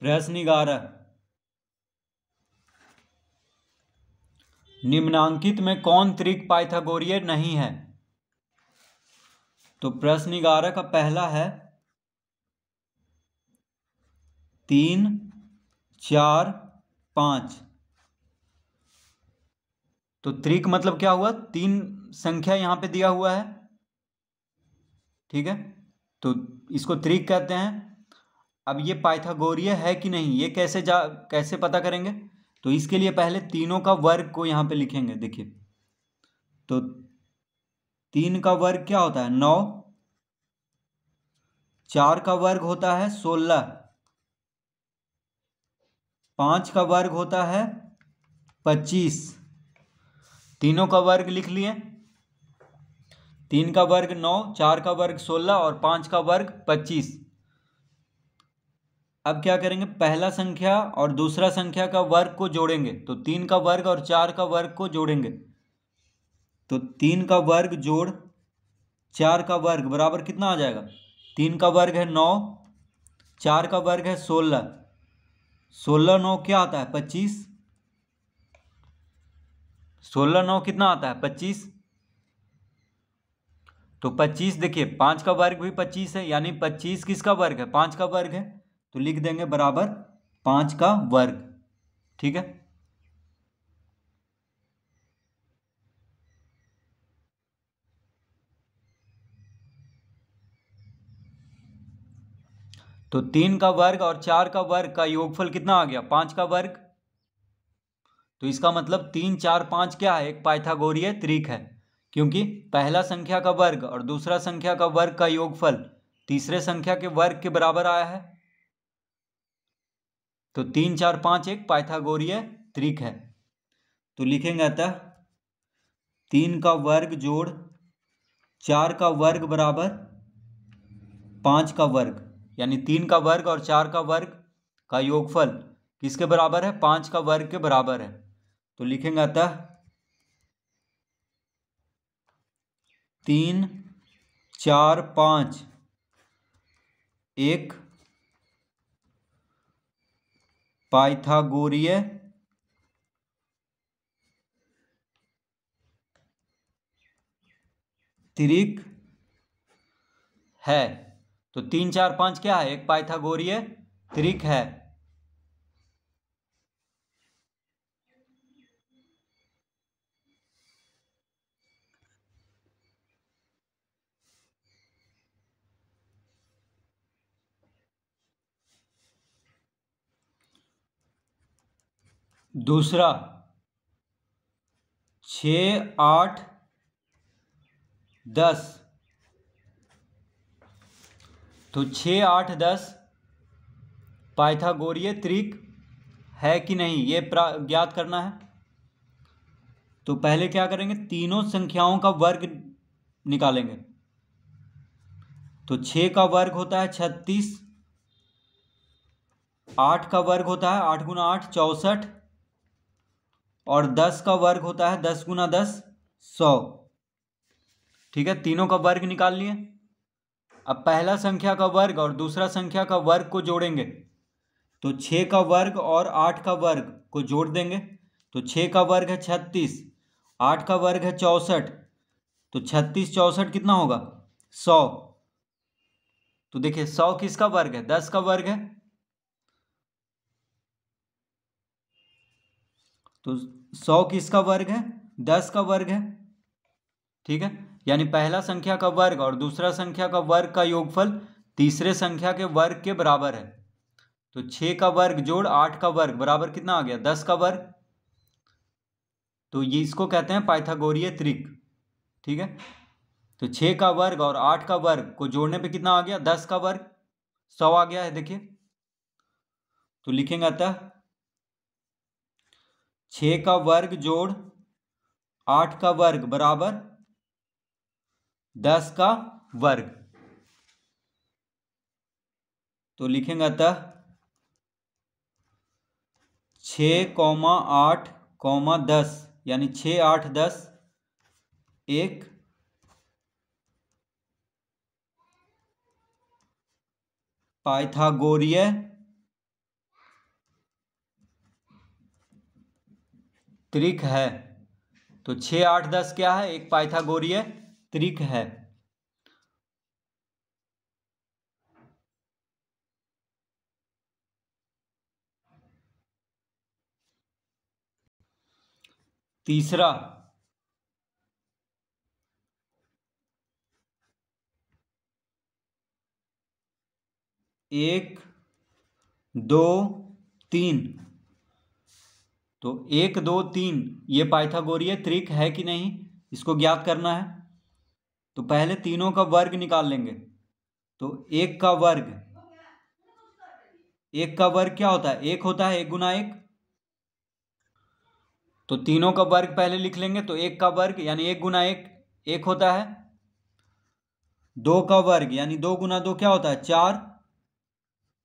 प्रश्निगार निम्नांकित में कौन त्रिक पाइथागोरिय नहीं है तो प्रश्न ग्यारह का पहला है तीन चार पांच तो त्रिक मतलब क्या हुआ तीन संख्या यहां पे दिया हुआ है ठीक है तो इसको त्रिक कहते हैं अब ये पाइथागोरिया है कि नहीं ये कैसे जा कैसे पता करेंगे तो इसके लिए पहले तीनों का वर्ग को यहाँ पे लिखेंगे देखिए तो तीन का वर्ग क्या होता है नौ चार का वर्ग होता है सोलह पांच का वर्ग होता है पच्चीस तीनों का वर्ग लिख लिए तीन का वर्ग नौ चार का वर्ग सोलह और पांच का वर्ग पच्चीस अब क्या करेंगे पहला संख्या और दूसरा संख्या का वर्ग को जोड़ेंगे तो तीन का वर्ग और चार का वर्ग को जोड़ेंगे तो तीन का वर्ग जोड़ चार का वर्ग बराबर कितना आ जाएगा तीन का वर्ग है नौ चार का वर्ग है सोलह सोलह नौ क्या आता है पच्चीस सोलह नौ कितना आता है पच्चीस तो पच्चीस देखिए पांच का वर्ग भी पच्चीस है यानी पच्चीस किसका वर्ग है पांच का वर्ग है तो लिख देंगे बराबर पांच का वर्ग ठीक है तो तीन का वर्ग और चार का वर्ग का योगफल कितना आ गया पांच का वर्ग तो इसका मतलब तीन चार पांच क्या है एक पाइथागोरिय त्रिक है क्योंकि पहला संख्या का वर्ग और दूसरा संख्या का वर्ग का योगफल तीसरे संख्या के वर्ग के बराबर आया है तो तीन चार पाँच एक पाइथागोरिय त्रिक है तो लिखेंगे अतः तीन का वर्ग जोड़ चार का वर्ग बराबर पाँच का वर्ग यानी तीन का वर्ग और चार का वर्ग का योगफल किसके बराबर है पाँच का वर्ग के बराबर है तो लिखेंगे अतः तीन चार पाँच एक पाइथागोरिय त्रिक है तो तीन चार पांच क्या है एक पाइथागोरिय त्रिक है दूसरा छ आठ दस तो छ आठ दस पाइथागोरिय त्रिक है कि नहीं ये ज्ञात करना है तो पहले क्या करेंगे तीनों संख्याओं का वर्ग निकालेंगे तो छ का वर्ग होता है छत्तीस आठ का वर्ग होता है आठ गुना आठ चौसठ और दस का वर्ग होता है दस गुना दस सौ ठीक है तीनों का वर्ग निकाल लिए अब पहला संख्या का वर्ग और दूसरा संख्या का वर्ग को जोड़ेंगे तो छः का वर्ग और आठ का वर्ग को जोड़ देंगे तो छः का वर्ग है छत्तीस आठ का वर्ग है चौंसठ तो छत्तीस चौंसठ कितना होगा सौ तो देखिए सौ किसका वर्ग है दस का वर्ग है तो सौ किसका वर्ग है दस का वर्ग है ठीक है यानी पहला संख्या का वर्ग और दूसरा संख्या का वर्ग का योगफल तीसरे संख्या के वर्ग के बराबर है तो छ का वर्ग जोड़ आठ का वर्ग बराबर कितना आ गया दस का वर्ग तो ये इसको कहते हैं पाइथागोरिय त्रिक ठीक है तो छ का वर्ग और आठ का वर्ग को जोड़ने पे कितना आ गया दस का वर्ग सौ आ गया है देखिए तो लिखेंगे अतः छ का वर्ग जोड़ आठ का वर्ग बराबर दस का वर्ग तो लिखेंगे अतः छ कौमा आठ कौमा दस यानी छ आठ दस एक पाइथागोरिय त्रिक है तो छ आठ दस क्या है एक पाइथागोरिय त्रिक है तीसरा एक दो तीन तो एक दो तीन ये पाइथागोरिय त्रिक है कि नहीं इसको ज्ञात करना है तो पहले तीनों का वर्ग निकाल लेंगे तो एक का वर्ग एक का वर्ग क्या होता है एक होता है एक गुना एक तो तीनों का वर्ग पहले लिख लेंगे तो एक का वर्ग यानी एक गुना एक एक होता है दो का वर्ग यानी दो गुना दो क्या होता है चार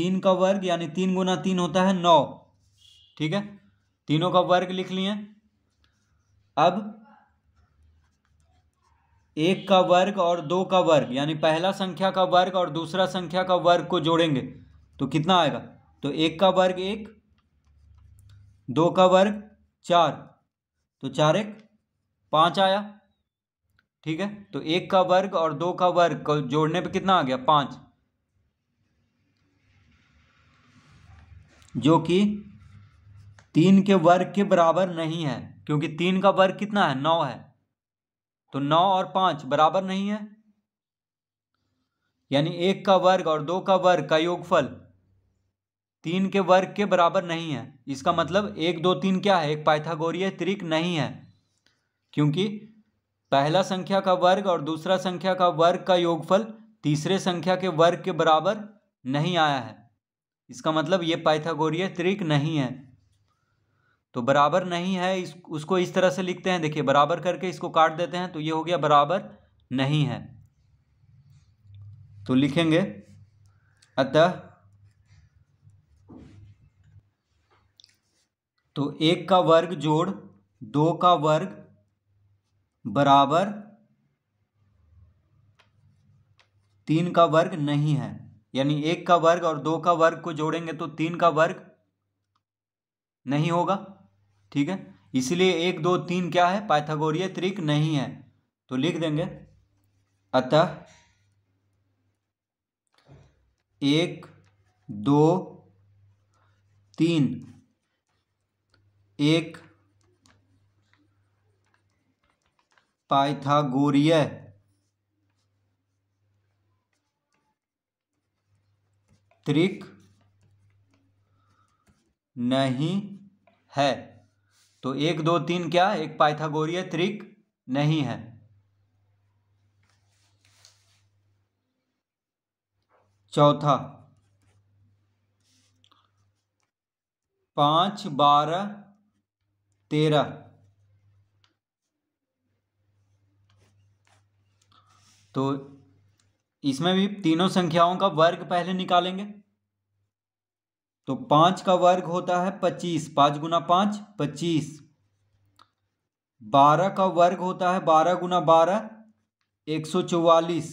तीन का वर्ग यानी तीन गुना तीन होता है नौ ठीक है तीनों का वर्ग लिख लिए अब एक का वर्ग और दो का वर्ग यानी पहला संख्या का वर्ग और दूसरा संख्या का वर्ग को जोड़ेंगे तो कितना आएगा तो एक का वर्ग एक दो का वर्ग चार तो चार एक पांच आया ठीक है तो एक का वर्ग और दो का वर्ग को जोड़ने पे कितना आ गया पांच जो कि तीन के वर्ग के बराबर नहीं है क्योंकि तीन का वर्ग कितना है नौ है तो नौ और पांच बराबर नहीं है यानी एक का वर्ग और दो का वर्ग का योगफल तीन के वर्ग के बराबर नहीं है इसका मतलब एक दो तीन क्या है एक पाइथागोरिय त्रिक नहीं है क्योंकि पहला संख्या का वर्ग और दूसरा संख्या का वर्ग का योगफल तीसरे संख्या के वर्ग के बराबर नहीं आया है इसका मतलब ये पाइथागोरिय त्रिक नहीं है तो बराबर नहीं है इस उसको इस तरह से लिखते हैं देखिए बराबर करके इसको काट देते हैं तो ये हो गया बराबर नहीं है तो लिखेंगे अतः तो एक का वर्ग जोड़ दो का वर्ग बराबर तीन का वर्ग नहीं है यानी एक का वर्ग और दो का वर्ग को जोड़ेंगे तो तीन का वर्ग नहीं होगा ठीक है इसलिए एक दो तीन क्या है पाइथागोरिय त्रिक नहीं है तो लिख देंगे अतः एक दो तीन एक पाइथागोरिय त्रिक नहीं है तो एक दो तीन क्या एक पाइथागोरीय त्रिक नहीं है चौथा पांच बारह तेरह तो इसमें भी तीनों संख्याओं का वर्ग पहले निकालेंगे तो पांच का वर्ग होता है पच्चीस पांच गुना पांच पच्चीस बारह का वर्ग होता है बारह गुना बारह एक सौ चौवालीस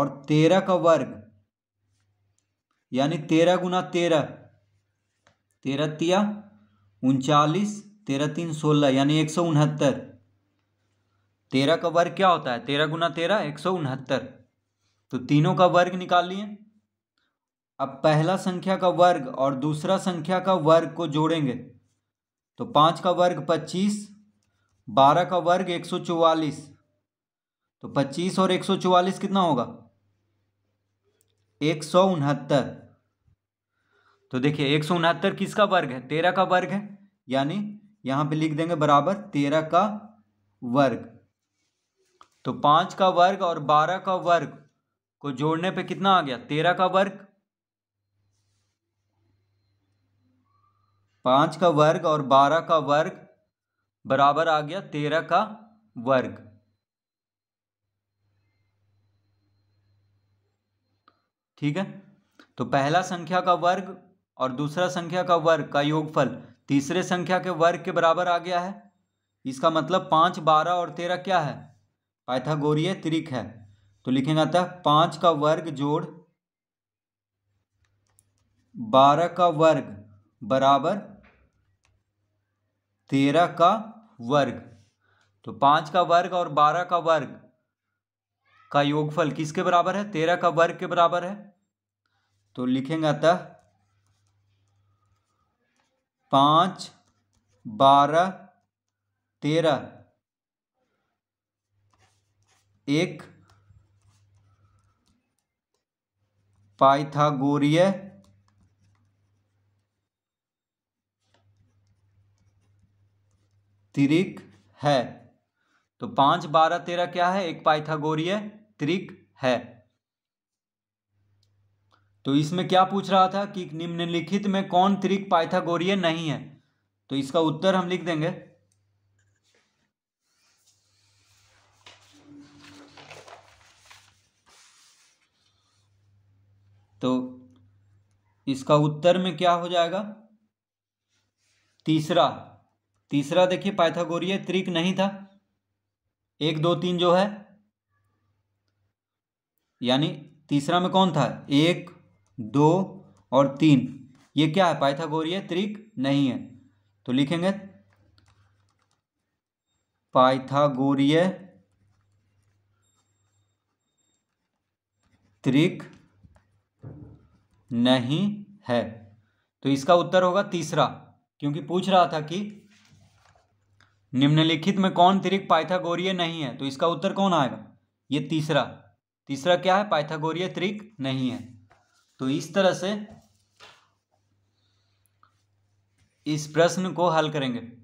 और तेरह का वर्ग यानी तेरह गुना तेरह तेरह तिया उनचालीस तेरह तीन सोलह यानी एक सौ उनहत्तर तेरह का वर्ग क्या होता है तेरह गुना तेरह एक सौ उनहत्तर तो तीनों का वर्ग निकाल लिए अब पहला संख्या का वर्ग और दूसरा संख्या का वर्ग को जोड़ेंगे तो पाँच का वर्ग पच्चीस बारह का वर्ग एक सौ चौवालीस तो पच्चीस और एक सौ चौवालीस कितना होगा एक सौ उनहत्तर तो देखिए एक सौ उनहत्तर किसका वर्ग है तेरह का वर्ग है यानी यहाँ पे लिख देंगे बराबर तेरह का वर्ग तो पाँच का वर्ग और बारह का वर्ग को जोड़ने पे कितना आ गया तेरह का वर्ग पाँच का वर्ग और बारह का वर्ग बराबर आ गया तेरह का वर्ग ठीक है तो पहला संख्या का वर्ग और दूसरा संख्या का वर्ग का योगफल तीसरे संख्या के वर्ग के बराबर आ गया है इसका मतलब पाँच बारह और तेरह क्या है पाइथागोरीय त्रिक है तो लिखेंगे है पाँच का वर्ग जोड़ बारह का वर्ग बराबर तेरह का वर्ग तो पाँच का वर्ग और बारह का वर्ग का योगफल किसके बराबर है तेरह का वर्ग के बराबर है तो लिखेंगे अतः पाँच बारह तेरह एक पाइथागोरिय त्रिक है तो पांच बारह तेरह क्या है एक पाइथागोरिय त्रिक है तो इसमें क्या पूछ रहा था कि निम्नलिखित में कौन त्रिक पाइथागोरिय नहीं है तो इसका उत्तर हम लिख देंगे तो इसका उत्तर में क्या हो जाएगा तीसरा तीसरा देखिए पाइथागोरिय त्रिक नहीं था एक दो तीन जो है यानी तीसरा में कौन था एक दो और तीन ये क्या है पाइथागोरिय त्रिक नहीं है तो लिखेंगे पाइथागोरिय त्रिक नहीं है तो इसका उत्तर होगा तीसरा क्योंकि पूछ रहा था कि निम्नलिखित में कौन त्रिक पाइथागोरिय नहीं है तो इसका उत्तर कौन आएगा ये तीसरा तीसरा क्या है पाइथागोरिय त्रिक नहीं है तो इस तरह से इस प्रश्न को हल करेंगे